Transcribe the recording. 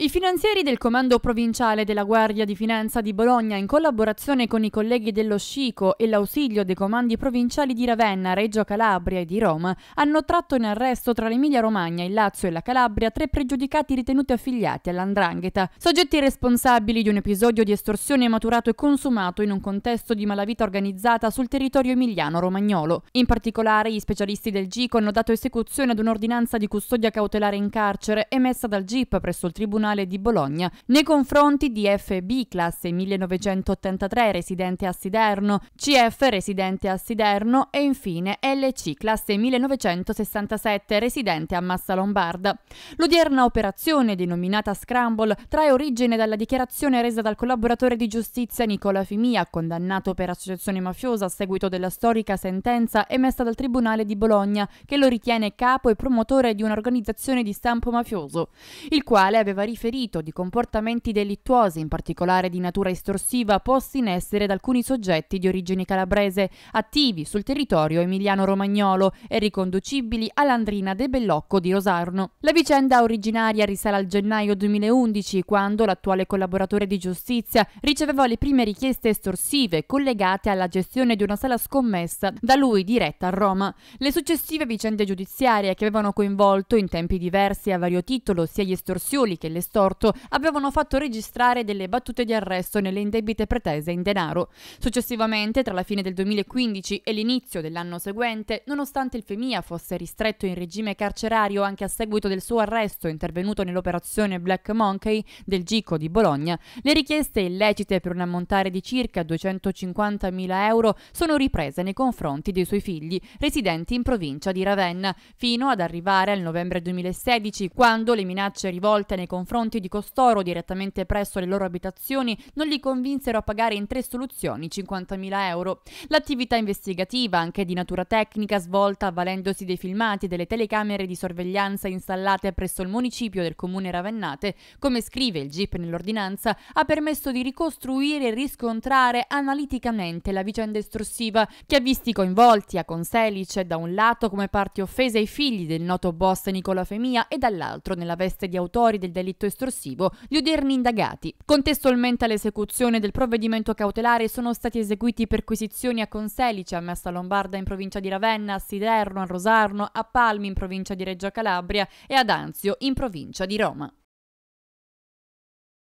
I finanzieri del Comando Provinciale della Guardia di Finanza di Bologna, in collaborazione con i colleghi dello Scico e l'ausilio dei comandi provinciali di Ravenna, Reggio Calabria e di Roma, hanno tratto in arresto tra l'Emilia-Romagna, il Lazio e la Calabria tre pregiudicati ritenuti affiliati all'Andrangheta, soggetti responsabili di un episodio di estorsione maturato e consumato in un contesto di malavita organizzata sul territorio emiliano-romagnolo. In particolare, gli specialisti del GICO hanno dato esecuzione ad un'ordinanza di custodia cautelare in carcere emessa dal GIP presso il Tribunale Tribunale di Bologna nei confronti di FB classe 1983 residente a Siderno, CF residente a Siderno e infine LC classe 1967 residente a Massa Lombarda. L'odierna operazione denominata Scramble trae origine dalla dichiarazione resa dal collaboratore di giustizia Nicola Fimia, condannato per associazione mafiosa a seguito della storica sentenza emessa dal Tribunale di Bologna che lo ritiene capo e promotore di un'organizzazione di stampo mafioso, il quale aveva rifiutato riferito di comportamenti delittuosi, in particolare di natura estorsiva, posti in essere da alcuni soggetti di origine calabrese attivi sul territorio emiliano-romagnolo e riconducibili all'andrina De Bellocco di Rosarno. La vicenda originaria risale al gennaio 2011, quando l'attuale collaboratore di giustizia riceveva le prime richieste estorsive collegate alla gestione di una sala scommessa da lui diretta a Roma. Le successive vicende giudiziarie che avevano coinvolto in tempi diversi a vario titolo sia gli estorsioni che le estorto avevano fatto registrare delle battute di arresto nelle indebite pretese in denaro. Successivamente, tra la fine del 2015 e l'inizio dell'anno seguente, nonostante il Femia fosse ristretto in regime carcerario anche a seguito del suo arresto intervenuto nell'operazione Black Monkey del Gico di Bologna, le richieste illecite per un ammontare di circa 250.000 euro sono riprese nei confronti dei suoi figli, residenti in provincia di Ravenna, fino ad arrivare al novembre 2016, quando le minacce rivolte nei confronti confronti di costoro direttamente presso le loro abitazioni non li convinsero a pagare in tre soluzioni 50.000 euro. L'attività investigativa, anche di natura tecnica, svolta avvalendosi dei filmati e delle telecamere di sorveglianza installate presso il municipio del comune Ravennate, come scrive il GIP nell'ordinanza, ha permesso di ricostruire e riscontrare analiticamente la vicenda estorsiva che ha visti coinvolti a Conselice da un lato come parti offese i figli del noto boss Nicola Femia e dall'altro nella veste di autori del delitto delitto estorsivo gli odierni indagati. Contestualmente all'esecuzione del provvedimento cautelare sono stati eseguiti perquisizioni a Conselice, a Messa Lombarda in provincia di Ravenna, a Siderno, a Rosarno, a Palmi in provincia di Reggio Calabria e ad Anzio in provincia di Roma.